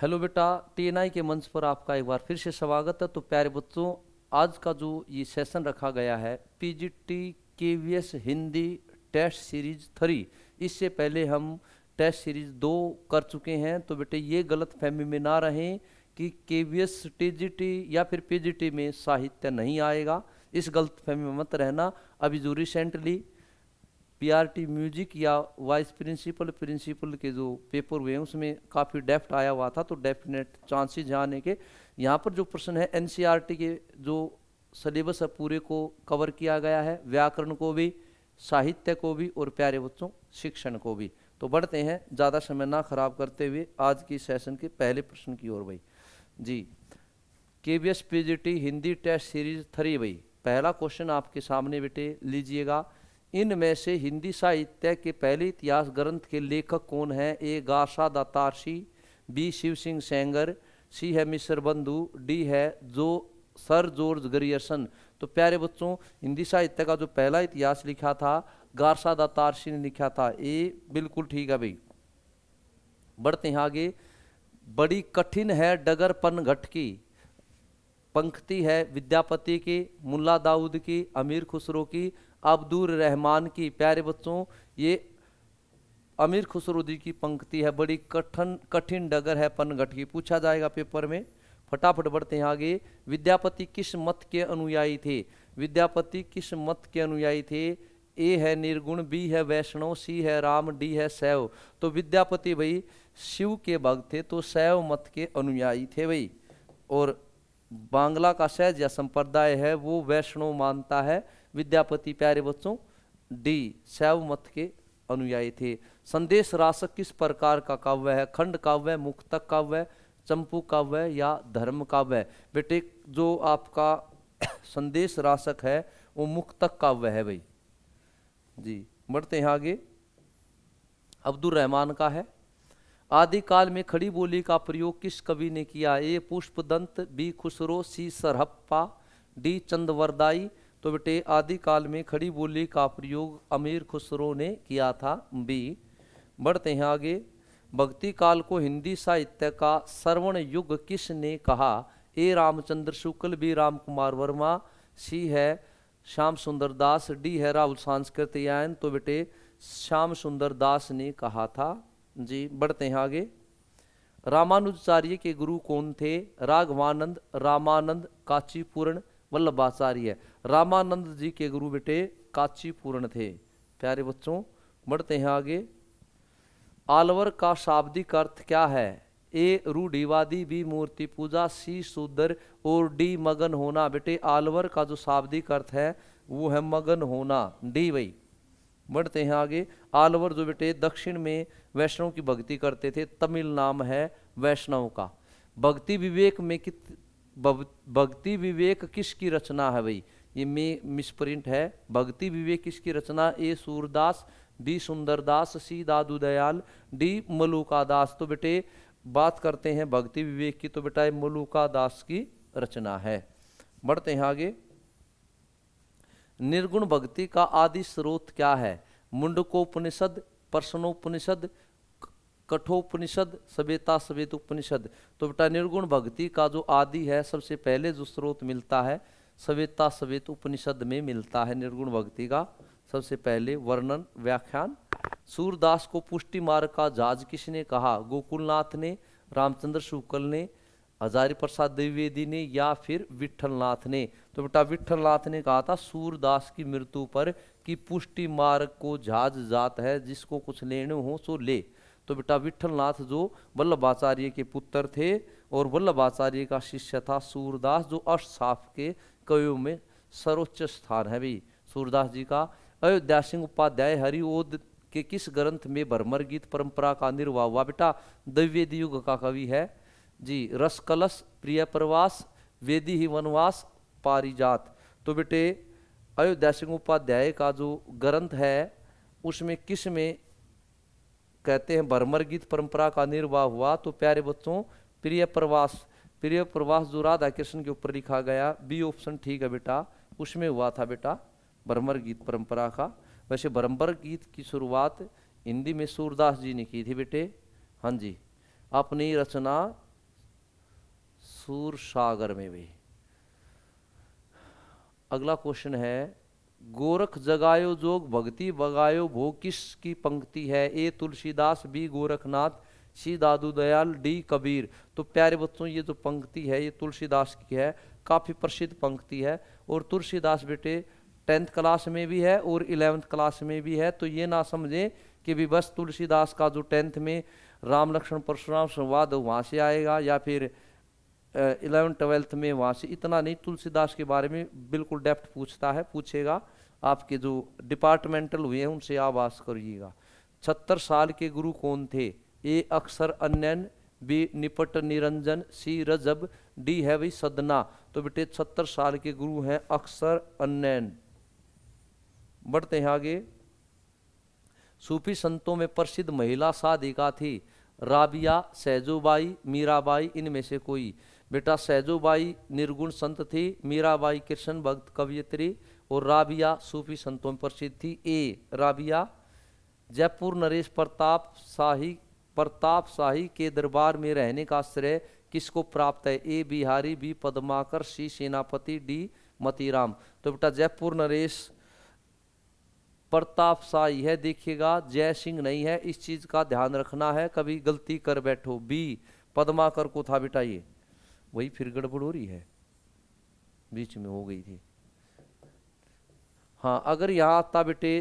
hello बेटा टीएनआई के मंच पर आपका एक बार फिर से स्वागत है तो प्यारे बच्चों आज का जो ये सेशन रखा गया है PGT KVS Hindi test series three इससे पहले हम टेस्ट सीरीज दो कर चुके हैं तो बेटे ये गलत फहमी में ना रहें कि केवीएस टीजीटी या फिर पीजीटी में साहित्य नहीं आएगा इस गलत फहमी में मत रहना अभी जो रिसेंटली पीआरटी म्यूजिक या वाइस प्रिंसिपल प्रिंसिपल के जो पेपर हुए हैं उसमें काफ़ी डेफ्ट आया हुआ था तो डेफिनेट चांसेज आने के यहाँ पर जो प्रश्न है एनसीईआरटी e के जो सिलेबस है पूरे को कवर किया गया है व्याकरण को भी साहित्य को भी और प्यारे बच्चों शिक्षण को भी तो बढ़ते हैं ज़्यादा समय ना खराब करते हुए आज की सेशन के पहले प्रश्न की ओर भाई जी K B S P G T Hindi test series three भाई पहला क्वेश्चन आपके सामने बेटे लीजिएगा इनमें से हिंदी साहित्य के पहले इतिहास ग्रंथ के लेखक कौन हैं A Garcin de Tassy B Shiv Singh Sengar C है मिश्र बंधु डी है जो सर जॉर्ज ग्रियर्सन तो प्यारे बच्चों हिंदी साहित्य का जो पहला इतिहास लिखा था गारसा दत्तारसी ने लिखा था ए बिल्कुल ठीक है भाई बढ़ते हैं आगे बड़ी कठिन है डगरपन घट की पंक्ति है विद्यापति की मुल्ला दाऊद की अमीर खुसरो की अब्दुल रहमान की प्यारे बच्चों ये अमीर खुसरुद्दी की पंक्ति है बड़ी कठिन कठिन डगर है पनघट की पूछा जाएगा पेपर में फटाफट बढ़ते हैं आगे विद्यापति किस मत के अनुयायी थे विद्यापति किस मत के अनुयायी थे ए है निर्गुण बी है वैष्णव सी है राम डी है शैव तो विद्यापति भाई शिव के भक्त थे तो शैव मत के अनुयायी थे भाई और बांग्ला का सहज या संप्रदाय है वो वैष्णव मानता है विद्यापति प्यारे बच्चों डी शैव मत के अनुयायी थे संदेश राशक किस प्रकार का काव्य है खंड काव्य मुक्तक काव्य चंपू काव्य या धर्म काव्य बेटे जो आपका संदेश राशक है वो मुक्तक काव्य है भाई जी बढ़ते हैं आगे अब्दुल रहमान का है आदिकाल में खड़ी बोली का प्रयोग किस कवि ने किया A Pushpadant B Khusro C Sarahpa D Chandbardai तो बेटे आदि काल में खड़ी बोली का प्रयोग अमीर खुसरो ने किया था बी बढ़ते हैं आगे भक्ति काल को हिंदी साहित्य का श्रवण युग किसने कहा A Ramchandra Shukla B Ram Kumar Verma C है श्याम सुंदर दास डी है राहुल यान तो बेटे श्याम सुंदर दास ने कहा था जी बढ़ते हैं आगे रामानुजाचार्य के गुरु कौन थे राघवानंद रामानंद काचीपूर्ण वल्लभाचार्य रामानंद जी के गुरु बेटे काची पूर्ण थे प्यारे बच्चों बढ़ते हैं आगे आलवर का शाब्दिक अर्थ क्या है ए रूढ़िवादी बी मूर्ति पूजा सी सुदर और डी मगन होना बेटे आलवर का जो शाब्दिक अर्थ है वो है मगन होना डी वही बढ़ते हैं आगे आलवर जो बेटे दक्षिण में वैष्णव की भक्ति करते थे तमिल नाम है वैष्णव का भक्ति विवेक में कित भक्ति विवेक किसकी रचना है भाई ये मे मिसप्रिंट है भक्ति विवेक इसकी रचना A Surdas B Sundardas C Dadu Dayal D Maluka Das तो बेटे बात करते हैं भक्ति विवेक की तो बेटा ये मलूका दास की रचना है बढ़ते हैं आगे निर्गुण भक्ति का आदि स्रोत क्या है मुंडकोपनिषद प्रश्नोपनिषद कठोपनिषद सवेता सवेत उपनिषद तो बेटा निर्गुण भक्ति का जो आदि है सबसे पहले जो स्रोत मिलता है सवेता सवेत उपनिषद में मिलता है निर्गुण भक्ति का सबसे पहले वर्णन व्याख्यान सूरदास को पुष्टि मार्ग का जाज किसने कहा गोकुलनाथ ने रामचंद्र शुक्ल ने हजारी प्रसाद द्विवेदी ने या फिर विठलनाथ ने तो बेटा विठलनाथ ने कहा था सूरदास की मृत्यु पर कि पुष्टि मार्ग को झाज जात है जिसको कुछ लेने हो सो ले तो बेटा विठलनाथ जो वल्लभाचार्य के पुत्र थे और वल्लभाचार्य का शिष्य था सूरदास जो साफ के कवियों में सर्वोच्च स्थान है भी सूरदास जी का अयोध्या सिंह उपाध्याय हरिओद के किस ग्रंथ में भरमर गीत परंपरा का निर्वाह हुआ बेटा दिव्य युग का कवि है जी रस कलश प्रिय प्रवास वेदी ही वनवास पारिजात तो बेटे अयोध्या सिंह उपाध्याय का जो ग्रंथ है उसमें किस में कहते हैं भरमर गीत परंपरा का निर्वाह हुआ तो प्यारे बच्चों प्रिय प्रवास प्रिय प्रवास जो राधा कृष्ण के ऊपर लिखा गया बी ऑप्शन ठीक है बेटा उसमें हुआ था बेटा भ्रमर गीत परंपरा का वैसे भ्रमर गीत की शुरुआत हिंदी में सूरदास जी ने की थी बेटे हाँ जी अपनी रचना सूर सागर में भी अगला क्वेश्चन है गोरख जगायो जोग भक्ति बगायो भो किस की पंक्ति है A Tulsidas B Gorakhnath C Dadu Dayal D Kabir तो प्यारे बच्चों ये जो पंक्ति है ये तुलसीदास की है काफ़ी प्रसिद्ध पंक्ति है और तुलसीदास बेटे टेंथ क्लास में भी है और इलेवेंथ क्लास में भी है तो ये ना समझें कि भी बस तुलसीदास का जो टेंथ में राम लक्ष्मण परशुराम संवाद वहाँ से आएगा या फिर इलेवेंथ ट्वेल्थ में वहाँ से इतना नहीं तुलसीदास के बारे में बिल्कुल डेप्थ पूछता है पूछेगा आपके जो डिपार्टमेंटल हुए हैं उनसे आप आस करिएगा छत्तर साल के गुरु कौन थे ए अक्षर अन्यन बी निपट निरंजन सी रजब डी है भाई सदना तो बेटे छत्तर साल के गुरु हैं अक्षर अन्यन बढ़ते हैं आगे सूफी संतों में प्रसिद्ध महिला साधिका थी राबिया सहजोबाई मीराबाई इनमें से कोई बेटा सहजोबाई निर्गुण संत थी मीराबाई कृष्ण भक्त कवियत्री और राबिया सूफी संतों में प्रसिद्ध थी ए राबिया जयपुर नरेश प्रताप शाही प्रतापशाही के दरबार में रहने का श्रेय किसको प्राप्त है A Bihari B Padmakar C Senapati D Matiram तो बेटा जयपुर नरेश शाही है देखिएगा जय सिंह नहीं है इस चीज का ध्यान रखना है कभी गलती कर बैठो बी पदमाकर को था बेटा ये वही फिर गड़बड़ हो रही है बीच में हो गई थी हाँ अगर यहाँ आता बेटे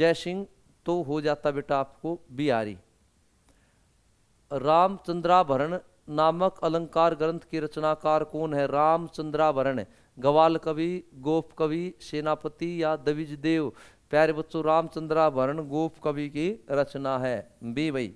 जय सिंह तो हो जाता बेटा आपको बिहारी रामचंद्राभरण नामक अलंकार ग्रंथ के रचनाकार कौन है रामचंद्राभरण गवाल कवि गोप कवि सेनापति या दविज देव प्यारे बच्चों रामचंद्राभरण गोप कवि की रचना है बी भाई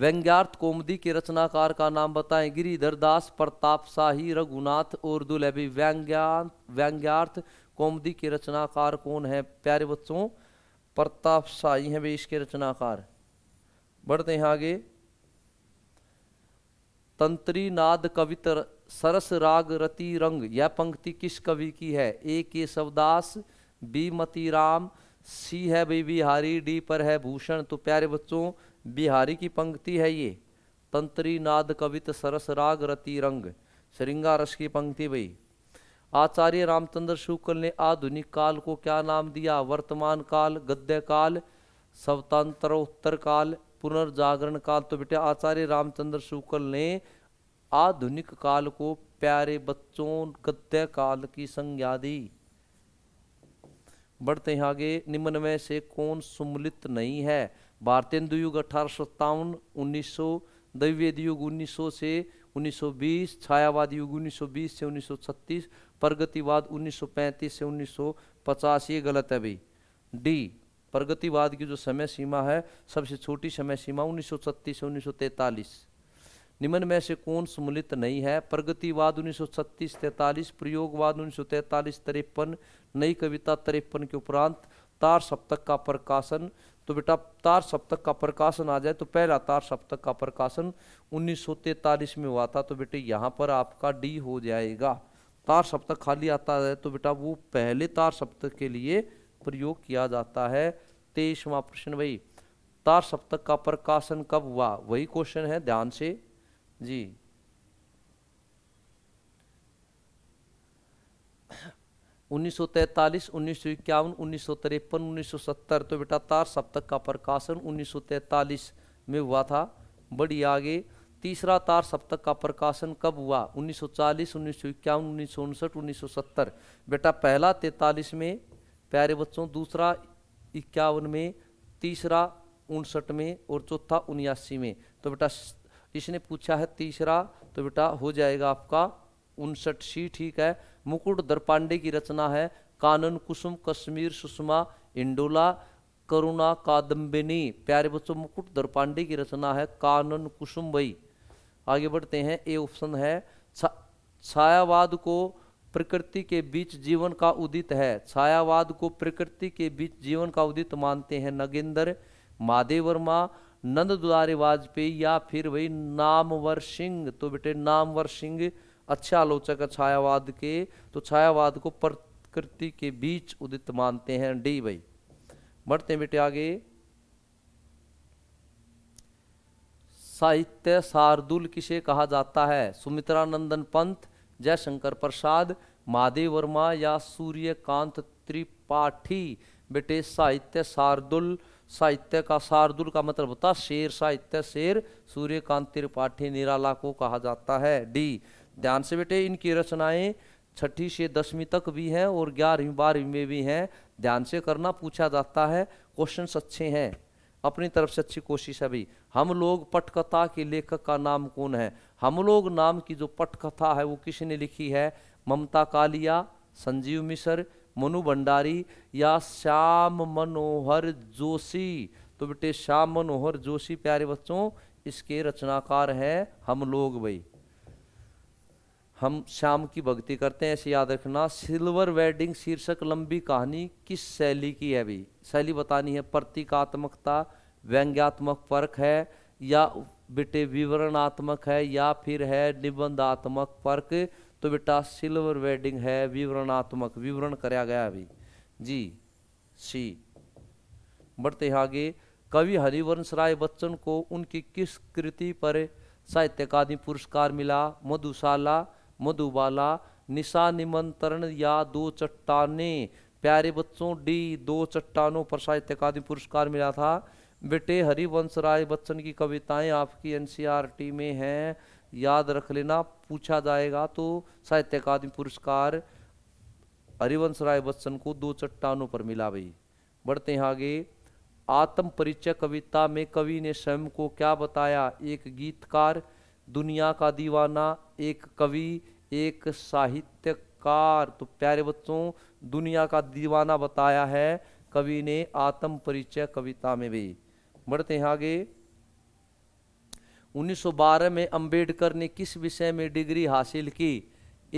व्यंग्यार्थ कौमदी के रचनाकार का नाम बताएं गिरिधर दास प्रताप शाही रघुनाथ और दुलेबी व्यंग्यार्थ व्यंग्यार्थ कौमदी के रचनाकार कौन है प्यारे बच्चों प्रताप शाही है भाई इसके रचनाकार बढ़ते हैं आगे तंत्री नाद कवित सरस राग रति रंग यह पंक्ति किस कवि की है ए शवदास बी मती राम सी है बी बिहारी डी पर है भूषण तो प्यारे बच्चों बिहारी की पंक्ति है ये तंत्री नाद कवित सरस राग रति रंग श्रृंगारस की पंक्ति भाई आचार्य रामचंद्र शुक्ल ने आधुनिक काल को क्या नाम दिया वर्तमान काल गद्य काल स्वतंत्रोत्तर काल पुनर्जागरण काल तो बेटे आचार्य रामचंद्र शुक्ल ने आधुनिक काल को प्यारे बच्चों गद्य काल की संज्ञा दी बढ़ते हैं आगे निम्न में से कौन सुमलित नहीं है भारतेंदु युग अठारह सौ सत्तावन उन्नीस सौ दैवेद युग उन्नीस सौ से छायावाद युग उन्नीस सौ बीस से उन्नीस सौ छत्तीस प्रगतिवाद उन्नीस सौ पैंतीस से उन्नीस सौ पचास ये गलत है भाई डी प्रगतिवाद की जो समय सीमा है सबसे छोटी समय सीमा उन्नीस से 1943 निम्न में से कौन सम्मिलित नहीं है प्रगतिवाद उन्नीस सौ प्रयोगवाद 1943-53 नई कविता तिरपन के उपरांत तार सप्तक का प्रकाशन तो बेटा तार सप्तक का प्रकाशन आ जाए तो पहला तार सप्तक का प्रकाशन 1943 में हुआ था तो बेटे यहाँ पर आपका डी हो जाएगा तार सप्तक खाली आता है तो बेटा वो पहले तार सप्तक के लिए प्रयोग किया जाता है तेईसवा प्रश्न भाई तार सप्तक का प्रकाशन कब हुआ वही क्वेश्चन है ध्यान से जी उन्नीस सौ तैतालीस उन्नीस सौ इक्यावन उन्नीस सौ तिरपन उन्नीस सौ सत्तर तो बेटा तार सप्तक का प्रकाशन उन्नीस सौ में हुआ था बड़ी आगे तीसरा तार सप्तक का प्रकाशन कब हुआ 1940, उन्नीस सौ इक्यावन उन्नीस सौ उनसठ उन्नीस सौ सत्तर बेटा पहला तैतालीस में प्यारे बच्चों दूसरा इक्यावन में तीसरा उनसठ में और चौथा उन्यासी में तो बेटा इसने पूछा है तीसरा तो बेटा हो जाएगा आपका उनसठ सी ठीक है मुकुट दरपांडे की रचना है कानन कुसुम कश्मीर सुषमा इंडोला करुणा कादम्बिनी प्यारे बच्चों मुकुट दरपांडे की रचना है कानन कुसुम बई आगे बढ़ते हैं ए ऑप्शन है छायावाद को प्रकृति के बीच जीवन का उदित है छायावाद को प्रकृति के बीच जीवन का उदित मानते हैं नगेंद्र महादेव वर्मा नंद दुआरे वाजपेयी या फिर वही नामवर सिंह तो बेटे नामवर सिंह अच्छा आलोचक है छायावाद के तो छायावाद को प्रकृति के बीच उदित मानते हैं डी भाई बढ़ते हैं बेटे आगे साहित्य शार्दुल किसे कहा जाता है सुमित्रा नंदन पंत जयशंकर प्रसाद महादेव वर्मा या सूर्यकांत त्रिपाठी बेटे साहित्य शार्दुल साहित्य का शार्दुल का मतलब होता शेर साहित्य शेर सूर्यकांत त्रिपाठी निराला को कहा जाता है डी ध्यान से बेटे इनकी रचनाएं छठी से दसवीं तक भी हैं और ग्यारहवीं बारहवीं में भी हैं ध्यान से करना पूछा जाता है क्वेश्चन अच्छे हैं अपनी तरफ से अच्छी कोशिश है भाई हम लोग पटकथा के लेखक का नाम कौन है हम लोग नाम की जो पटकथा है वो किसने लिखी है ममता कालिया संजीव मिश्र मनु भंडारी या श्याम मनोहर जोशी तो बेटे श्याम मनोहर जोशी प्यारे बच्चों इसके रचनाकार हैं हम लोग भाई हम श्याम की भक्ति करते हैं ऐसे याद रखना सिल्वर वेडिंग शीर्षक लंबी कहानी किस शैली की है भाई शैली बतानी है प्रतीकात्मकता व्यंग्यात्मक परक है या बेटे विवरणात्मक है या फिर है निबंधात्मक पर्क तो बेटा सिल्वर वेडिंग है विवरणात्मक विवरण कराया गया अभी जी सी बढ़ते आगे कवि हरिवंश राय बच्चन को उनकी किस कृति पर साहित्य अकादमी पुरस्कार मिला मधुशाला मधुबाला निशा निमंत्रण या दो चट्टाने प्यारे बच्चों डी दो चट्टानों पर साहित्य अकादमी पुरस्कार मिला था बेटे हरिवंश राय बच्चन की कविताएं आपकी एनसीईआरटी में हैं याद रख लेना पूछा जाएगा तो साहित्य अकादमी पुरस्कार हरिवंश राय बच्चन को दो चट्टानों पर मिला भाई बढ़ते हैं आगे आत्म परिचय कविता में कवि ने स्वयं को क्या बताया एक गीतकार दुनिया का दीवाना एक कवि एक साहित्यकार तो प्यारे बच्चों दुनिया का दीवाना बताया है कवि ने आत्म परिचय कविता में भी बढ़ते हैं आगे 1912 में अंबेडकर ने किस विषय में डिग्री हासिल की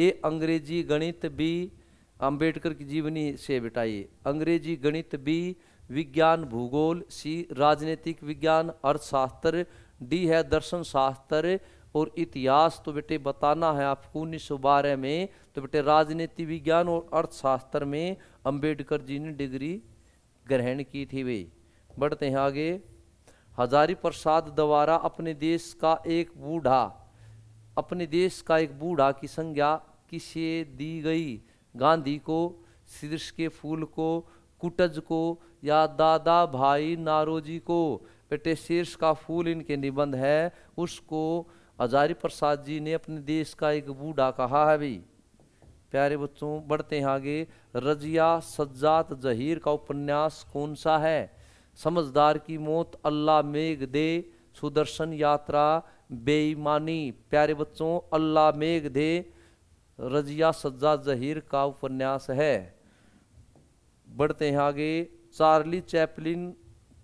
ए अंग्रेजी गणित बी अंबेडकर की जीवनी से बिटाइए अंग्रेजी गणित बी विज्ञान भूगोल सी राजनीतिक विज्ञान अर्थशास्त्र डी है दर्शन शास्त्र और इतिहास तो बेटे बताना है आपको उन्नीस सौ बारह में तो बेटे राजनीति विज्ञान और अर्थशास्त्र में अंबेडकर जी ने डिग्री ग्रहण की थी वे बढ़ते हैं आगे हजारी प्रसाद द्वारा अपने देश का एक बूढ़ा अपने देश का एक बूढ़ा की संज्ञा किसे दी गई गांधी को शीर्ष के फूल को कुटज को या दादा भाई नारोजी को बेटे शीर्ष का फूल इनके निबंध है उसको हजारी प्रसाद जी ने अपने देश का एक बूढ़ा कहा है भाई प्यारे बच्चों बढ़ते हैं आगे रजिया सज्जात जहीर का उपन्यास कौन सा है समझदार की मौत अल्लाह मेघ दे सुदर्शन यात्रा बेईमानी प्यारे बच्चों अल्लाह मेघ दे रजिया सज्जा जहीर का उपन्यास है बढ़ते हैं आगे चार्ली चैपलिन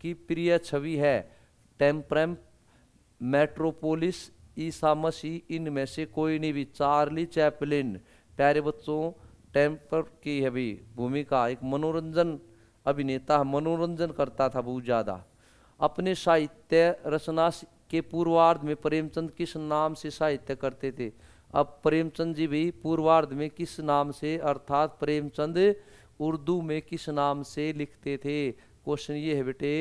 की प्रिय छवि है टेम्परम मेट्रोपोलिस ईसा मसीह इनमें से कोई नहीं भी चार्ली चैपलिन प्यारे बच्चों टेम्पर की है भी भूमिका एक मनोरंजन अभिनेता मनोरंजन करता था बहुत ज़्यादा अपने साहित्य रचना के पूर्वार्ध में प्रेमचंद किस नाम से साहित्य करते थे अब प्रेमचंद जी भी पूर्वार्ध में किस नाम से अर्थात प्रेमचंद उर्दू में किस नाम से लिखते थे क्वेश्चन ये है बेटे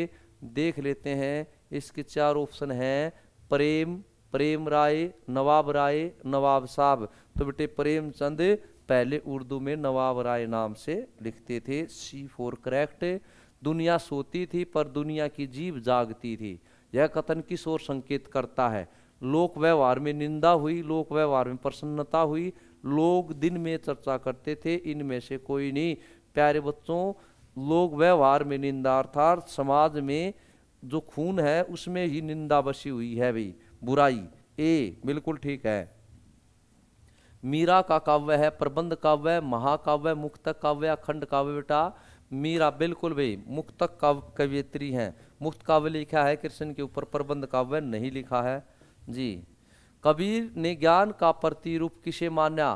देख लेते हैं इसके चार ऑप्शन हैं प्रेम प्रेम राय नवाब राय नवाब साहब तो बेटे प्रेमचंद पहले उर्दू में नवाब राय नाम से लिखते थे सी फोर करेक्ट दुनिया सोती थी पर दुनिया की जीव जागती थी यह कथन किस ओर संकेत करता है लोक व्यवहार में निंदा हुई लोक व्यवहार में प्रसन्नता हुई लोग दिन में चर्चा करते थे इनमें से कोई नहीं प्यारे बच्चों लोग व्यवहार में निंदा अर्थात समाज में जो खून है उसमें ही निंदा बसी हुई है भाई बुराई ए बिल्कुल ठीक है मीरा का काव्य है प्रबंध काव्य महाकाव्य मुक्तक काव्य अखंड काव्य बेटा मीरा बिल्कुल भाई मुक्तक काव्य कवियत्री हैं मुक्त काव्य लिखा है कृष्ण के ऊपर प्रबंध काव्य नहीं लिखा है जी कबीर ने ज्ञान का प्रतिरूप किसे माना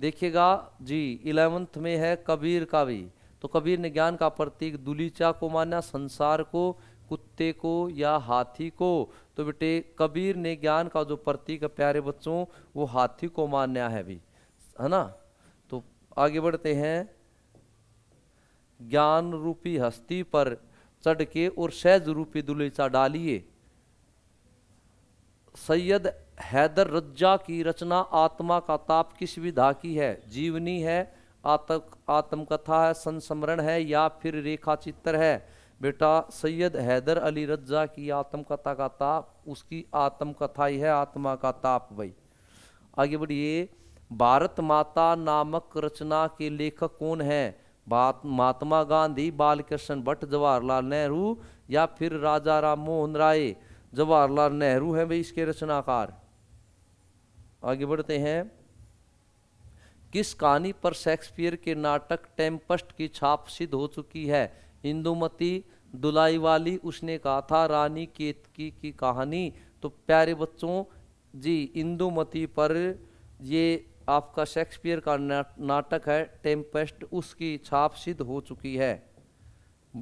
देखिएगा जी इलेवंथ में है कबीर का भी तो कबीर ने ज्ञान का प्रतीक दुलीचा को माना संसार को कुत्ते को या हाथी को तो बेटे कबीर ने ज्ञान का जो प्रतीक प्यारे बच्चों वो हाथी को मान्या है भी है ना तो आगे बढ़ते हैं ज्ञान रूपी हस्ती पर चढ़ के और सहज रूपी दुलीचा डालिए सैयद हैदर रज्जा की रचना आत्मा का ताप किस विधा की है जीवनी है आतक आत्मकथा है संस्मरण है या फिर रेखा चित्र है बेटा सैयद हैदर अली रज्जा की आत्मकथा का ताप उसकी आत्मकथा ही है आत्मा का ताप भाई आगे बढ़िए भारत माता नामक रचना के लेखक कौन है महात्मा गांधी बालकृष्ण भट्ट जवाहरलाल नेहरू या फिर राजा राम मोहन राय जवाहरलाल नेहरू है भाई इसके रचनाकार आगे बढ़ते हैं किस कहानी पर शेक्सपियर के नाटक टेम्पस्ट की छाप सिद्ध हो चुकी है इंदुमती दुलाई वाली उसने कहा था रानी केतकी की कहानी तो प्यारे बच्चों जी इंदुमती पर ये आपका शेक्सपियर का नाटक है टेम्पेस्ट उसकी छाप सिद्ध हो चुकी है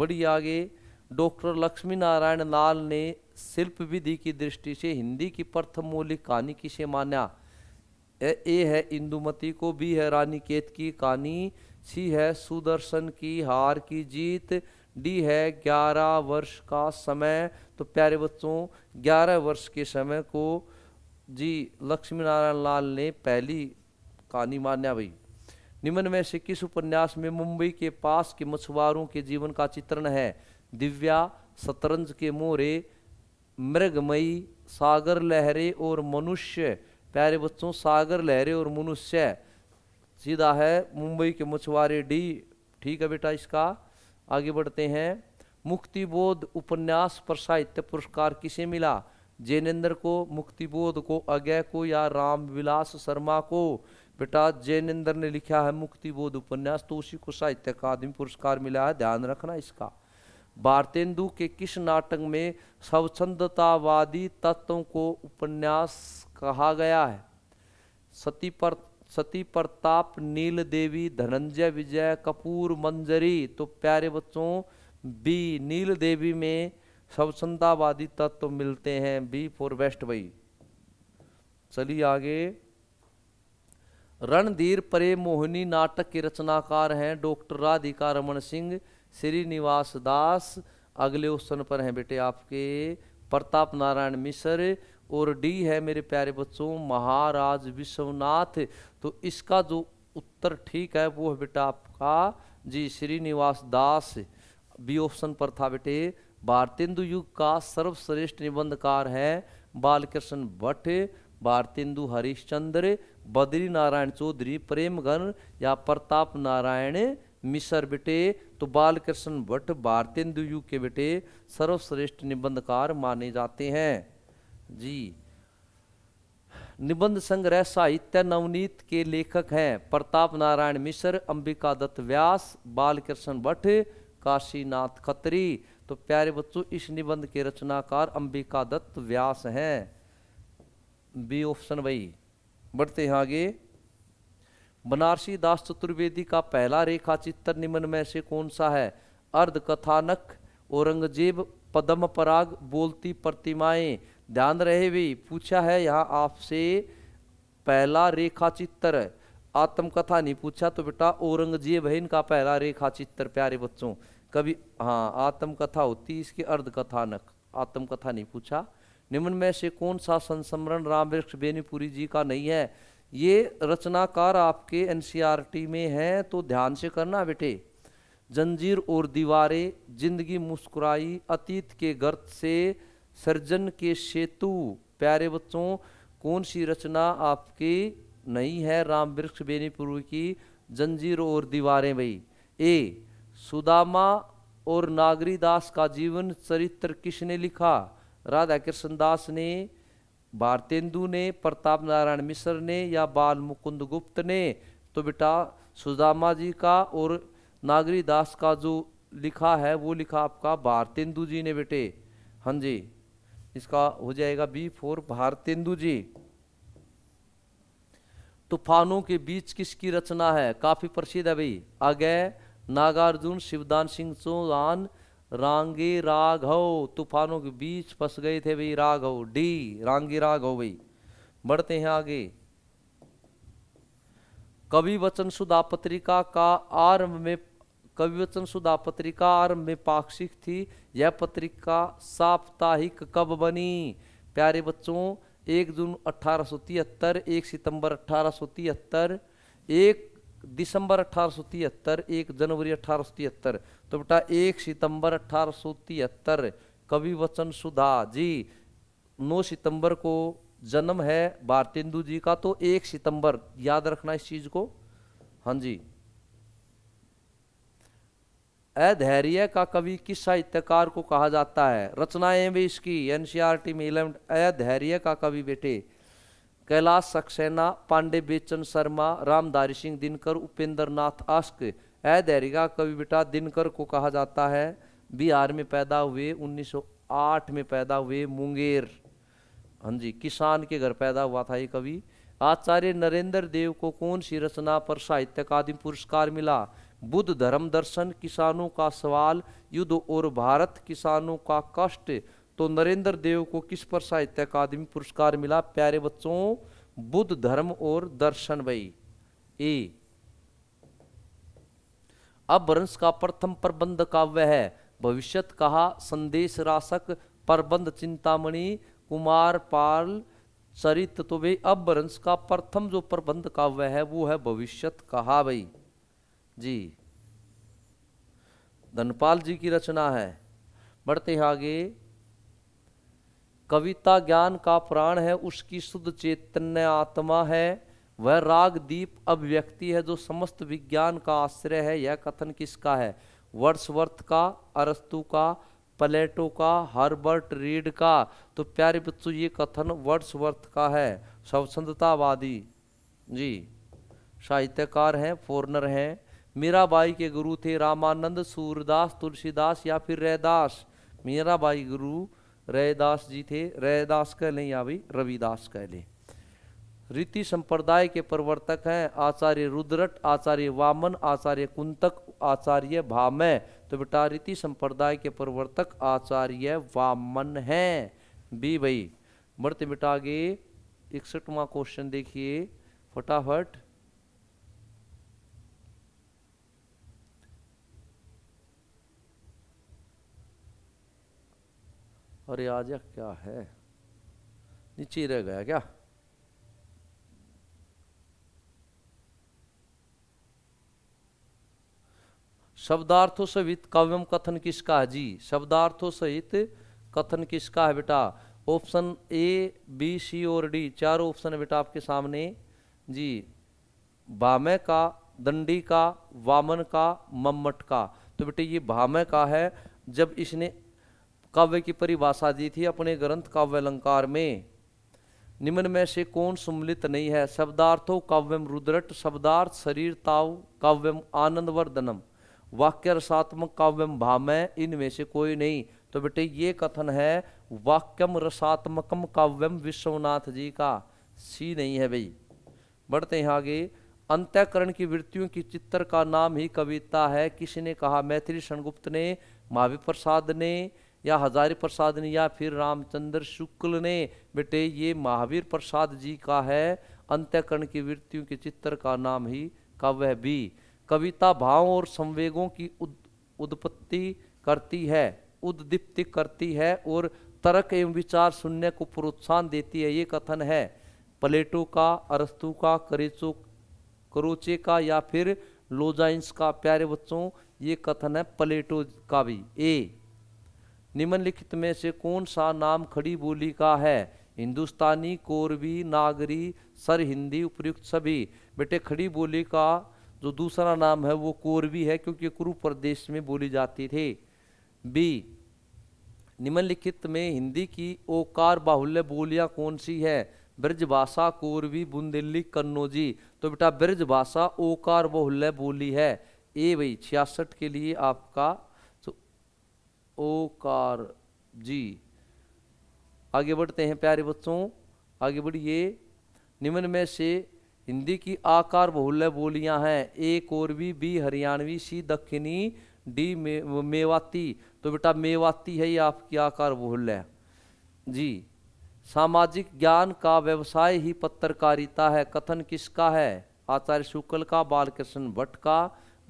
बड़ी आगे डॉक्टर लक्ष्मी नारायण लाल ने शिल्प विधि की दृष्टि से हिंदी की प्रथम मौलिक कहानी किसे माना ए है इंदुमती को भी है रानी केत की कहानी सी है सुदर्शन की हार की जीत डी है ग्यारह वर्ष का समय तो प्यारे बच्चों ग्यारह वर्ष के समय को जी लक्ष्मी नारायण लाल ने पहली कहानी मान्या भाई निम्न में से किस उपन्यास में मुंबई के पास के मछुआरों के जीवन का चित्रण है दिव्या शतरंज के मोरे मृगमयी सागर लहरे और मनुष्य प्यारे बच्चों सागर लहरे और मनुष्य सीधा है मुंबई के मछुआरे डी ठीक है बेटा इसका आगे बढ़ते हैं मुक्तिबोध उपन्यास पर साहित्य पुरस्कार किसे मिला जैनेन्द्र को मुक्तिबोध को अज्ञा को या रामविलास शर्मा को बेटा जैनेन्द्र ने लिखा है मुक्तिबोध उपन्यास तो उसी को साहित्य अकादमी पुरस्कार मिला है ध्यान रखना इसका भारतेंदु के किस नाटक में स्वच्छंदतावादी तत्वों को उपन्यास कहा गया है सती पर सती प्रताप नील देवी धनंजय विजय कपूर मंजरी तो प्यारे बच्चों बी नील देवी में स्वसंतावादी तत्व तो मिलते हैं बी फॉर वेस्ट बई चलिए आगे रणधीर परे मोहिनी नाटक के रचनाकार हैं डॉक्टर राधिका रमन सिंह श्रीनिवास दास अगले क्वेश्चन पर हैं बेटे आपके प्रताप नारायण मिश्र और डी है मेरे प्यारे बच्चों महाराज विश्वनाथ तो इसका जो उत्तर ठीक है वो है बेटा आपका जी श्रीनिवास दास बी ऑप्शन पर था बेटे भारतेंदु युग का सर्वश्रेष्ठ निबंधकार है बालकृष्ण भट्ट भारतेंदु हरिश्चंद्र बद्री नारायण चौधरी प्रेमघन या प्रताप नारायण मिसर बेटे तो बालकृष्ण भट्ट भारतेंदु युग के बेटे सर्वश्रेष्ठ निबंधकार माने जाते हैं जी निबंध संग्रह साहित्य नवनीत के लेखक हैं प्रताप नारायण मिश्र अंबिका दत्त व्यास बालकृष्ण भट्ट काशीनाथ खत्री तो प्यारे बच्चों इस निबंध के रचनाकार अंबिका दत्त व्यास हैं बी ऑप्शन वही बढ़ते हैं आगे बनारसी दास चतुर्वेदी का पहला रेखा चित्र निम्न में से कौन सा है अर्ध कथानक औरंगजेब पद्म पराग बोलती प्रतिमाएं ध्यान रहे भी पूछा है यहाँ आपसे पहला रेखा चित्र आत्मकथा नहीं पूछा तो बेटा औरंगजेब है इनका पहला रेखा चित्र प्यारे बच्चों कभी हाँ आत्मकथा होती इसके अर्ध कथानक आत्मकथा नहीं पूछा निम्न में से कौन सा संस्मरण वृक्ष बेनीपुरी जी का नहीं है ये रचनाकार आपके एनसीईआरटी में है तो ध्यान से करना बेटे जंजीर और दीवारें जिंदगी मुस्कुराई अतीत के गर्त से सर्जन के सेतु प्यारे बच्चों कौन सी रचना आपकी नहीं है राम वृक्ष बेनीपुर की जंजीर और दीवारें भाई ए सुदामा और नागरी दास का जीवन चरित्र किसने लिखा राधा कृष्ण दास ने भारतेंदु ने प्रताप नारायण मिश्र ने या बाल मुकुंद गुप्त ने तो बेटा सुदामा जी का और नागरी दास का जो लिखा है वो लिखा आपका भारतेंदु जी ने बेटे हाँ जी इसका हो जाएगा बी फोर भारतेंदु जी तूफानों के बीच किसकी रचना है काफी प्रसिद्ध है भाई अगय नागार्जुन शिवदान सिंह चौहान रांगे राघव तूफानों के बीच फंस गए थे भाई राघव डी रांगी राघव भाई बढ़ते हैं आगे कवि वचन सुधा पत्रिका का आरंभ में कवि वचन सुधा पत्रिका आरंभ में पाक्षिक थी यह पत्रिका साप्ताहिक कब बनी प्यारे बच्चों एक जून अट्ठारह सौ तिहत्तर एक सितंबर अट्ठारह सौ तिहत्तर एक दिसंबर अट्ठारह सौ तिहत्तर एक जनवरी अट्ठारह सौ तिहत्तर तो बेटा एक सितंबर अट्ठारह सौ तिहत्तर कवि वचन सुधा जी नौ सितंबर को जन्म है भारतेंदु जी का तो एक सितंबर याद रखना इस चीज़ को हाँ जी अधैर्य का कवि किस साहित्यकार को कहा जाता है रचनाएं भी इसकी टी में इलेवन अधैर्य का कवि बेटे कैलाश सक्सेना पांडे बेचन शर्मा रामधारी सिंह दिनकर उपेंद्र नाथ आस्क अधैर्य का कवि बेटा दिनकर को कहा जाता है बिहार में पैदा हुए 1908 में पैदा हुए मुंगेर हाँ जी किसान के घर पैदा हुआ था ये कवि आचार्य नरेंद्र देव को कौन सी रचना पर साहित्य अकादमी पुरस्कार मिला बुद्ध धर्म दर्शन किसानों का सवाल युद्ध और भारत किसानों का कष्ट तो नरेंद्र देव को किस पर साहित्य अकादमी पुरस्कार मिला प्यारे बच्चों बुद्ध धर्म और दर्शन भाई ए अब वंश का प्रथम प्रबंध काव्य है भविष्यत कहा संदेश राशक प्रबंध चिंतामणि कुमार पाल चरित तो भाई अब वंश का प्रथम जो प्रबंध काव्य है वो है भविष्यत कहा भाई जी धनपाल जी की रचना है बढ़ते आगे कविता ज्ञान का प्राण है उसकी शुद्ध चैतन्य आत्मा है वह रागदीप अभिव्यक्ति है जो समस्त विज्ञान का आश्रय है यह कथन किसका है वर्षवर्थ का अरस्तु का प्लेटो का हर्बर्ट रीड का तो प्यारे बच्चों ये कथन वर्षवर्थ का है स्वच्छंदतावादी जी साहित्यकार हैं फॉरनर हैं मीराबाई के गुरु थे रामानंद सूरदास तुलसीदास या फिर रैदास मीराबाई गुरु रैदास जी थे रैदास कह लें या भी रविदास कह लें रीति संप्रदाय के प्रवर्तक हैं आचार्य रुद्रट आचार्य वामन आचार्य कुंतक आचार्य भामय तो बेटा रीति संप्रदाय के प्रवर्तक आचार्य वामन हैं बी भाई मृत्य बेटा आगे इकसठवा क्वेश्चन देखिए फटाफट और आजा क्या है नीचे रह गया क्या शब्दार्थों सहित काव्यम कथन किसका है जी शब्दार्थों सहित कथन किसका है बेटा ऑप्शन ए बी सी और डी चार ऑप्शन है बेटा आपके सामने जी भामे का दंडी का वामन का मम्मट का तो बेटे ये भामे का है जब इसने काव्य की परिभाषा दी थी अपने ग्रंथ काव्य अलंकार में निम्न में से कौन सम्मिलित नहीं है शब्दार्थो काव्यम रुद्रट शब्दार्थ शरीर ताव काव्यम वर्धनम वाक्य रसात्मक काव्यम भाम इनमें से कोई नहीं तो बेटे ये कथन है वाक्यम रसात्मकम काव्यम विश्वनाथ जी का सी नहीं है भाई बढ़ते हैं आगे अंत्यकरण की वृत्तियों की चित्र का नाम ही कविता है किसी ने कहा मैथिली सनगुप्त ने महावी प्रसाद ने या हजारी प्रसाद ने या फिर रामचंद्र शुक्ल ने बेटे ये महावीर प्रसाद जी का है अंत्यकरण की वृत्तियों के चित्र का नाम ही कव्य भी कविता भावों और संवेगों की उद, उत्पत्ति करती है उद्दीप्ति करती है और तर्क एवं विचार सुनने को प्रोत्साहन देती है ये कथन है प्लेटो का अरस्तु का करेचो करोचे का या फिर लोजाइंस का प्यारे बच्चों ये कथन है प्लेटो का भी ए निम्नलिखित में से कौन सा नाम खड़ी बोली का है हिंदुस्तानी कोरवी नागरी सर हिंदी उपयुक्त सभी बेटे खड़ी बोली का जो दूसरा नाम है वो कोरवी है क्योंकि कुरु प्रदेश में बोली जाती थी बी निम्नलिखित में हिंदी की ओकार बाहुल्य बोलियाँ कौन सी है ब्रज भाषा कोरवी बुंदेली कन्नौजी तो बेटा ब्रज भाषा ओकार बाहुल्य बोली है ए भाई छियासठ के लिए आपका ओकार जी आगे बढ़ते हैं प्यारे बच्चों आगे बढ़िए निम्न में से हिंदी की आकार बहुल्य बोलियां हैं A Kauravi B Haryanvi C Dakshini D मे, मेवाती तो बेटा मेवाती है ये आपकी आकार बहुल्य जी सामाजिक ज्ञान का व्यवसाय ही पत्रकारिता है कथन किसका है आचार्य शुक्ल का बालकृष्ण भट्ट का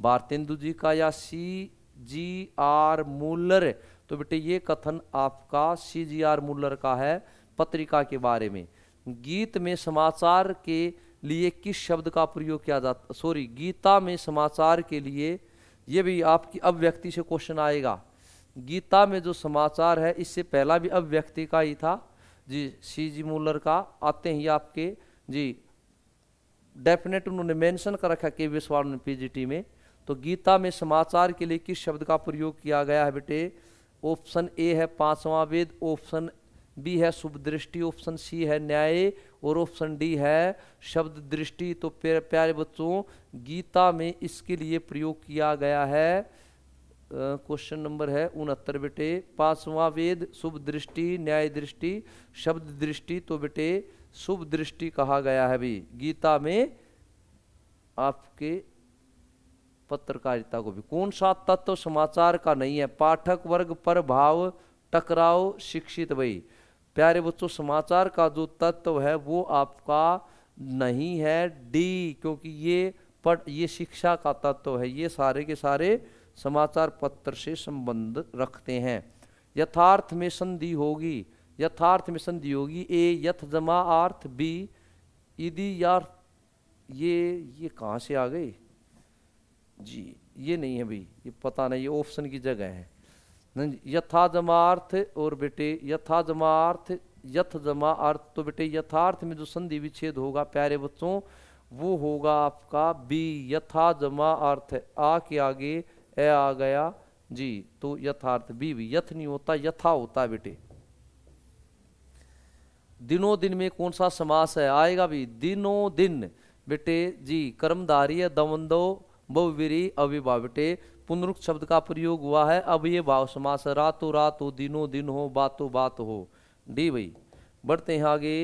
भारतेंदु जी का या सी जी आर मूलर तो बेटे ये कथन आपका सी जी आर मूलर का है पत्रिका के बारे में गीत में समाचार के लिए किस शब्द का प्रयोग किया जाता सॉरी गीता में समाचार के लिए ये भी आपकी अव्यक्ति से क्वेश्चन आएगा गीता में जो समाचार है इससे पहला भी अव्यक्ति का ही था जी सी जी मूलर का आते ही आपके जी डेफिनेट उन्होंने मेंशन कर रखा के विश्वान पीजीटी में तो गीता में समाचार के लिए किस शब्द का प्रयोग किया गया है बेटे ऑप्शन ए है पांचवा वेद ऑप्शन बी है शुभ दृष्टि ऑप्शन सी है न्याय और ऑप्शन डी है शब्द दृष्टि तो प्यारे बच्चों गीता में इसके लिए प्रयोग किया गया है क्वेश्चन नंबर है उनहत्तर बेटे पांचवा वेद शुभ दृष्टि न्याय दृष्टि शब्द दृष्टि तो बेटे शुभ दृष्टि कहा गया है भी गीता में आपके पत्रकारिता को भी कौन सा तत्व समाचार का नहीं है पाठक वर्ग पर भाव टकराव शिक्षित भाई प्यारे बच्चों समाचार का जो तत्व है वो आपका नहीं है डी क्योंकि ये पट ये शिक्षा का तत्व है ये सारे के सारे समाचार पत्र से संबंध रखते हैं यथार्थ में संधि होगी यथार्थ में संधि होगी ए यथ जमा अर्थ बी यदि यार ये ये कहाँ से आ गई जी ये नहीं है भाई ये पता नहीं ये ऑप्शन की जगह है यथा जमार्थ और बेटे यथा जमार्थ यथ जमा अर्थ तो बेटे यथार्थ में जो संधि विच्छेद होगा प्यारे बच्चों वो होगा आपका बी यथा जमा अर्थ आ के आगे ए आ गया जी तो यथार्थ बी भी यथ नहीं होता यथा होता बेटे दिनों दिन में कौन सा समास है आएगा भी दिनों दिन बेटे जी कर्मधारी है दमन दो बहुवीरी अविभावटे पुनरुक्त शब्द का प्रयोग हुआ है अब ये भाव समास रातो रात हो दिनों दिन हो बातों बात हो डी भाई बढ़ते हैं आगे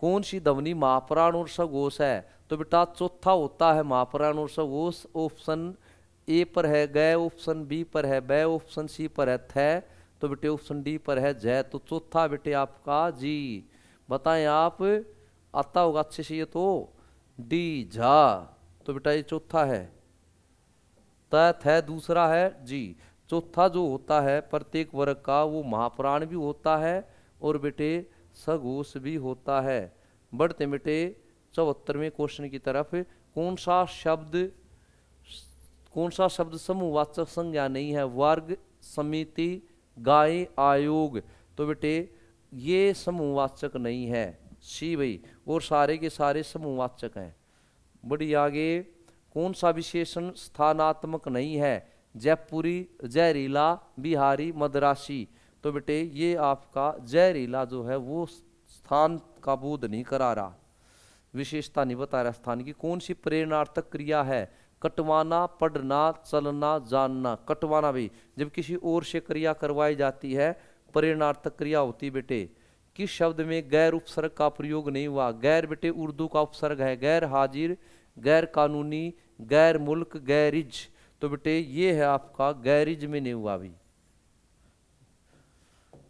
कौन सी ध्वनि महाप्राण और सघोष है तो बेटा चौथा होता है महाप्राण और सघोष ऑप्शन ए पर है गय ऑप्शन बी पर है बै ऑप्शन सी पर है थे तो बेटे ऑप्शन डी पर है जय तो चौथा बेटे आपका जी बताएं आप आता होगा अच्छे से ये तो डी झा तो बेटा ये चौथा है होता है थ दूसरा है जी चौथा जो होता है प्रत्येक वर्ग का वो महाप्राण भी होता है और बेटे सघोष भी होता है बढ़ते बेटे चौहत्तरवें क्वेश्चन की तरफ कौन सा शब्द कौन सा शब्द समूहवाचक संज्ञा नहीं है वर्ग समिति गाय आयोग तो बेटे ये समूहवाचक नहीं है सी भाई और सारे के सारे समूहवाचक हैं बढ़िया आगे कौन सा विशेषण स्थानात्मक नहीं है जयपुरी जयरीला बिहारी मद्रासी तो बेटे ये आपका जयरीला जो है वो स्थान का बोध नहीं करा रहा विशेषता नहीं बता रहा स्थान की कौन सी प्रेरणार्थक क्रिया है कटवाना पढ़ना चलना जानना कटवाना भी जब किसी और से क्रिया करवाई जाती है प्रेरणार्थक क्रिया होती बेटे किस शब्द में गैर उपसर्ग का प्रयोग नहीं हुआ गैर बेटे उर्दू का उपसर्ग है गैर हाजिर गैर कानूनी गैर मुल्क गैरिज तो बेटे ये है आपका गैरिज में नहीं हुआ अभी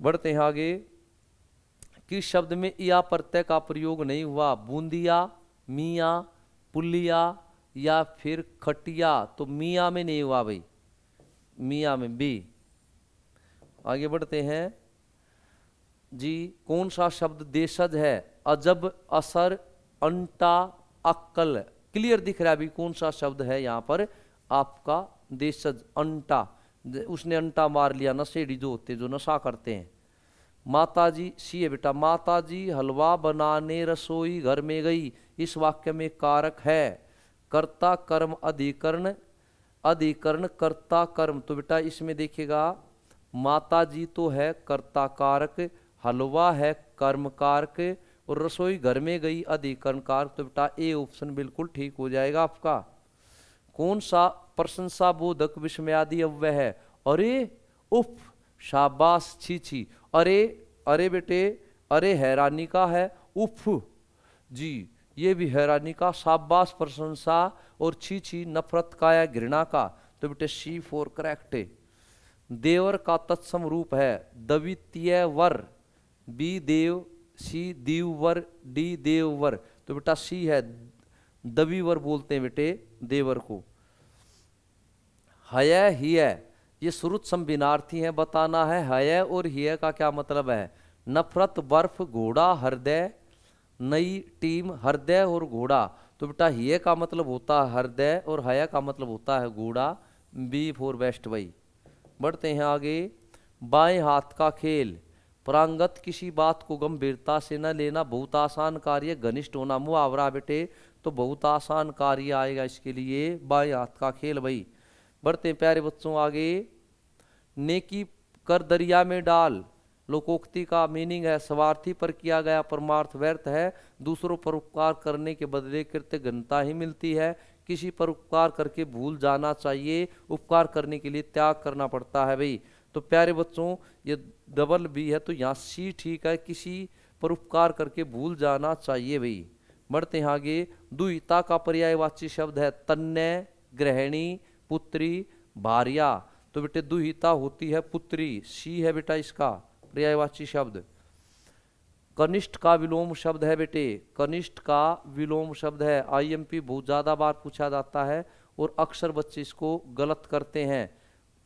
बढ़ते हैं आगे किस शब्द में या प्रत्यय का प्रयोग नहीं हुआ बूंदिया मिया पुलिया या फिर खटिया तो मिया में नहीं हुआ भाई मिया में बी आगे बढ़ते हैं जी कौन सा शब्द देशज है अजब असर अंटा अक्कल क्लियर दिख रहा है अभी कौन सा शब्द है यहाँ पर आपका देशज अंटा उसने अंटा मार लिया नशे डिजो होते जो नशा करते हैं माताजी जी सी है बेटा माता हलवा बनाने रसोई घर में गई इस वाक्य में कारक है कर्ता कर्म अधिकरण अधिकरण कर्ता कर्म तो बेटा इसमें देखिएगा माताजी तो है कर्ता कारक हलवा है कर्म कारक और रसोई घर में गई अधिकरण कार तो बेटा ए ऑप्शन बिल्कुल ठीक हो जाएगा आपका कौन सा प्रशंसा बोधक विस्मय आदि अव्य है अरे उफ शाबाश छी छी अरे अरे बेटे अरे हैरानी का है उफ जी ये भी हैरानी का शाबाश प्रशंसा और छी छी नफरत का या घृणा का तो बेटे सी फोर करेक्ट देवर का तत्सम रूप है दवितीय वर बी देव सी दीवर डी देववर तो बेटा सी है दबीवर बोलते हैं बेटे देवर को हय ही है ये श्रुत संबिनार्थी है बताना है हय और हिय का क्या मतलब है नफरत बर्फ घोड़ा हृदय नई टीम हृदय और घोड़ा तो बेटा हिय का मतलब होता है हृदय और हय का मतलब होता है घोड़ा बी फॉर वेस्ट वही बढ़ते हैं आगे बाएं हाथ का खेल परांगत किसी बात को गंभीरता से न लेना बहुत आसान कार्य घनिष्ठ होना मुहावरा बेटे तो बहुत आसान कार्य आएगा इसके लिए बाएं हाथ का खेल भाई बढ़ते प्यारे बच्चों आगे नेकी कर दरिया में डाल लोकोक्ति का मीनिंग है स्वार्थी पर किया गया परमार्थ व्यर्थ है दूसरों पर उपकार करने के बदले कृत्य घनता ही मिलती है किसी पर उपकार करके भूल जाना चाहिए उपकार करने के लिए त्याग करना पड़ता है भाई तो प्यारे बच्चों ये डबल बी है तो यहाँ सी ठीक है किसी पर उपकार करके भूल जाना चाहिए भाई बढ़ते हैं आगे दुईता का पर्यायवाची शब्द है तन्य ग्रहणी पुत्री भारिया तो बेटे दुहिता होती है पुत्री सी है बेटा इसका पर्यायवाची शब्द कनिष्ठ का विलोम शब्द है बेटे कनिष्ठ का विलोम शब्द है आईएमपी बहुत ज़्यादा बार पूछा जाता है और अक्सर बच्चे इसको गलत करते हैं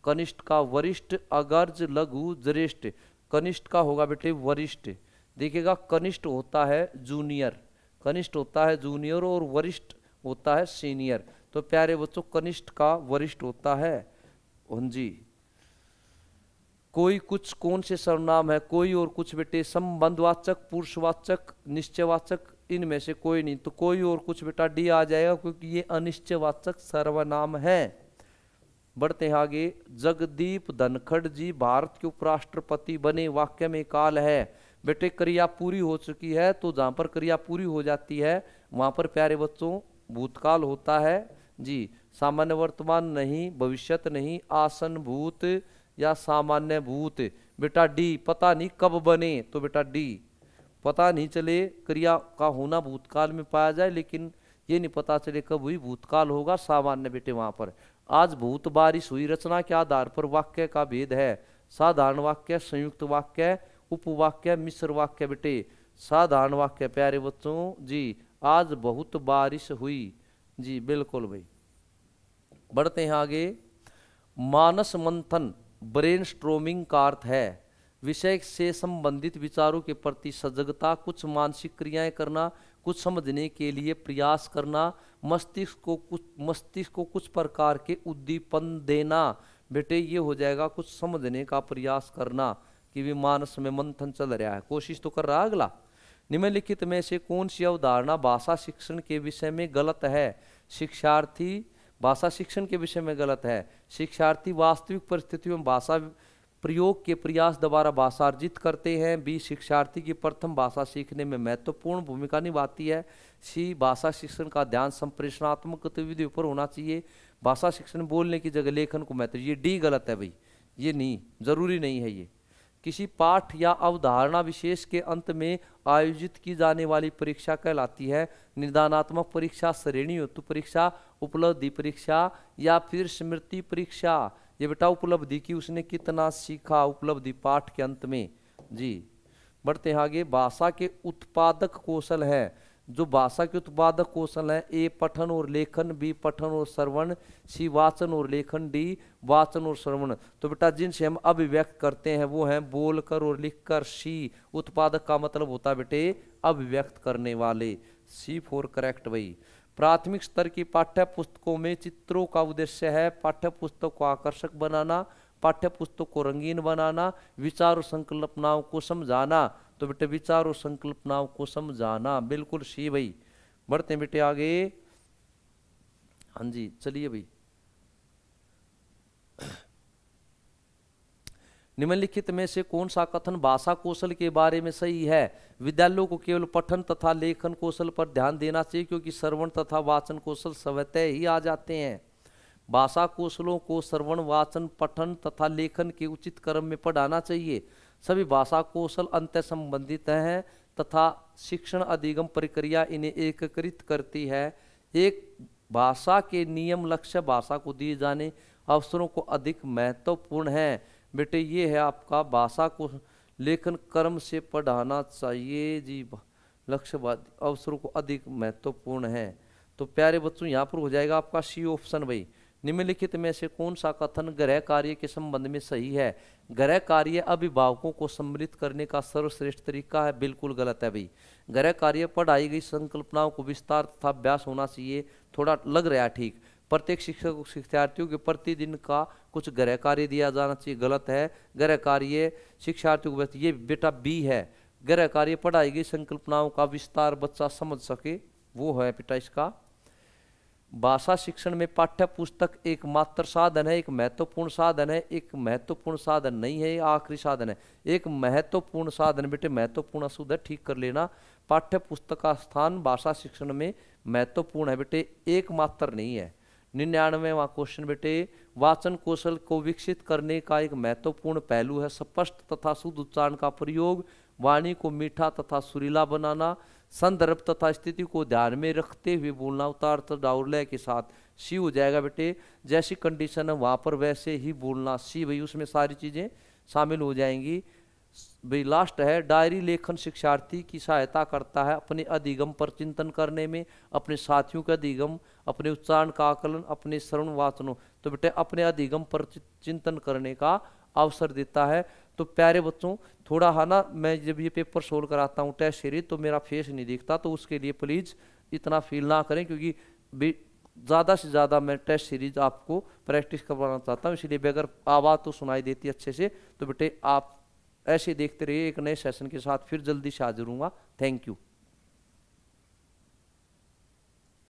कनिष्ठ का वरिष्ठ अगर्ज लघु ज्रेष्ठ कनिष्ठ का होगा बेटे वरिष्ठ देखिएगा कनिष्ठ होता है जूनियर कनिष्ठ होता है जूनियर और वरिष्ठ होता है सीनियर तो प्यारे बच्चों कनिष्ठ का वरिष्ठ होता है हाँ जी कोई कुछ कौन से सर्वनाम है कोई और कुछ बेटे संबंधवाचक पुरुषवाचक निश्चयवाचक इनमें से कोई नहीं तो कोई और कुछ बेटा डी आ जाएगा क्योंकि ये अनिश्चयवाचक सर्वनाम है बढ़ते हैं आगे जगदीप धनखड़ जी भारत के उपराष्ट्रपति बने वाक्य में काल है बेटे क्रिया पूरी हो चुकी है तो जहाँ पर क्रिया पूरी हो जाती है वहाँ पर प्यारे बच्चों भूतकाल होता है जी सामान्य वर्तमान नहीं भविष्यत नहीं आसन भूत या सामान्य भूत बेटा डी पता नहीं कब बने तो बेटा डी पता नहीं चले क्रिया का होना भूतकाल में पाया जाए लेकिन ये नहीं पता चले कब हुई भूतकाल होगा सामान्य बेटे वहाँ पर आज भूत बारिश हुई रचना के आधार पर वाक्य का भेद है साधारण वाक्य संयुक्त वाक्य उपवाक्य मिश्र वाक्य बेटे साधारण वाक्य प्यारे बच्चों जी आज बहुत बारिश हुई जी बिल्कुल भाई बढ़ते हैं आगे मानस मंथन ब्रेन स्ट्रोमिंग का अर्थ है विषय से संबंधित विचारों के प्रति सजगता कुछ मानसिक क्रियाएं करना कुछ समझने के लिए प्रयास करना मस्तिष्क को कुछ मस्तिष्क को कुछ प्रकार के उद्दीपन देना बेटे ये हो जाएगा कुछ समझने का प्रयास करना कि भी मानस में मंथन चल रहा है कोशिश तो कर रहा है अगला निम्नलिखित में से कौन सी अवधारणा भाषा शिक्षण के विषय में गलत है शिक्षार्थी भाषा शिक्षण के विषय में गलत है शिक्षार्थी वास्तविक परिस्थितियों में भाषा प्रयोग के प्रयास द्वारा अर्जित करते हैं बी शिक्षार्थी की प्रथम भाषा सीखने में महत्वपूर्ण भूमिका निभाती है सी भाषा शिक्षण का ध्यान संप्रेषणात्मक गतिविधियों पर होना चाहिए भाषा शिक्षण बोलने की जगह लेखन को महत्व ये डी गलत है भाई ये नहीं जरूरी नहीं है ये किसी पाठ या अवधारणा विशेष के अंत में आयोजित की जाने वाली परीक्षा कहलाती है निदानात्मक परीक्षा श्रेणी परीक्षा उपलब्धि परीक्षा या फिर स्मृति परीक्षा ये बेटा उपलब्धि की उसने कितना सीखा उपलब्धि पाठ के अंत में जी बढ़ते हैं आगे भाषा के उत्पादक कौशल है जो भाषा के उत्पादक कौशल है ए पठन और लेखन बी पठन और श्रवण सी वाचन और लेखन डी वाचन और श्रवण तो बेटा जिनसे हम अभिव्यक्त करते हैं वो है बोलकर और लिखकर सी उत्पादक का मतलब होता है बेटे अभिव्यक्त करने वाले सी फॉर करेक्ट भाई प्राथमिक स्तर की पाठ्य पुस्तकों में चित्रों का उद्देश्य है पाठ्य पुस्तक को आकर्षक बनाना पाठ्य पुस्तक को रंगीन बनाना विचार और संकल्पनाओं को समझाना तो बेटे विचार और संकल्पनाओं को समझाना बिल्कुल सी भाई बढ़ते बेटे आगे हाँ जी चलिए भाई निम्नलिखित में से कौन सा कथन भाषा कौशल के बारे में सही है विद्यालयों को केवल पठन तथा लेखन कौशल पर ध्यान देना चाहिए क्योंकि श्रवण तथा वाचन कौशल स्वतः ही आ जाते हैं भाषा कौशलों को श्रवण वाचन पठन तथा लेखन के उचित क्रम में पढ़ाना चाहिए सभी भाषा कौशल अंत संबंधित हैं तथा शिक्षण अधिगम प्रक्रिया इन्हें एकीकृत करती है एक भाषा के नियम लक्ष्य भाषा को दिए जाने अवसरों को अधिक महत्वपूर्ण है बेटे ये है आपका भाषा को लेखन कर्म से पढ़ाना चाहिए जी लक्ष्यवाद अवसरों को अधिक महत्वपूर्ण है तो प्यारे बच्चों यहाँ पर हो जाएगा आपका सी ऑप्शन भाई निम्नलिखित में से कौन सा कथन ग्रह कार्य के संबंध में सही है ग्रह कार्य अभिभावकों को सम्मिलित करने का सर्वश्रेष्ठ तरीका है बिल्कुल गलत है भाई ग्रह कार्य पढ़ाई गई संकल्पनाओं को विस्तार तथा अभ्यास होना चाहिए थोड़ा लग रहा है ठीक प्रत्येक शिक्षक शिक्षार्थियों के प्रतिदिन का कुछ गृह कार्य दिया जाना चाहिए गलत है गृह कार्य शिक्षार्थियों को ये बेटा बी है गृह कार्य पढ़ाई गई संकल्पनाओं का विस्तार बच्चा समझ सके वो है बेटा इसका भाषा शिक्षण में पाठ्य पुस्तक एक मात्र साधन है एक महत्वपूर्ण साधन है एक महत्वपूर्ण साधन नहीं है आखिरी साधन है एक महत्वपूर्ण साधन बेटे महत्वपूर्ण शुद्ध है ठीक कर लेना पाठ्य पुस्तक का स्थान भाषा शिक्षण में महत्वपूर्ण है बेटे एकमात्र नहीं है निन्यानवेवा क्वेश्चन बेटे वाचन कौशल को विकसित करने का एक महत्वपूर्ण पहलू है स्पष्ट तथा शुद्ध उच्चारण का प्रयोग वाणी को मीठा तथा सुरीला बनाना संदर्भ तथा स्थिति को ध्यान में रखते हुए बोलना उतार डाउरलय के साथ सी हो जाएगा बेटे जैसी कंडीशन है वहाँ पर वैसे ही बोलना सी भाई उसमें सारी चीज़ें शामिल हो जाएंगी भी लास्ट है डायरी लेखन शिक्षार्थी की सहायता करता है अपने अधिगम पर चिंतन करने में अपने साथियों के अधिगम अपने उच्चारण का आकलन अपने श्रवण वाचनों तो बेटे अपने अधिगम पर चिंतन करने का अवसर देता है तो प्यारे बच्चों थोड़ा है ना मैं जब ये पेपर सोल्व कराता हूँ टेस्ट सीरीज तो मेरा फेस नहीं दिखता तो उसके लिए प्लीज़ इतना फील ना करें क्योंकि ज़्यादा से ज़्यादा मैं टेस्ट सीरीज आपको प्रैक्टिस करवाना चाहता हूँ इसलिए बगैर आवाज़ तो सुनाई देती अच्छे से तो बेटे आप ऐसे देखते रहिए एक नए सेशन के साथ फिर जल्दी से हाजिर हूँ थैंक यू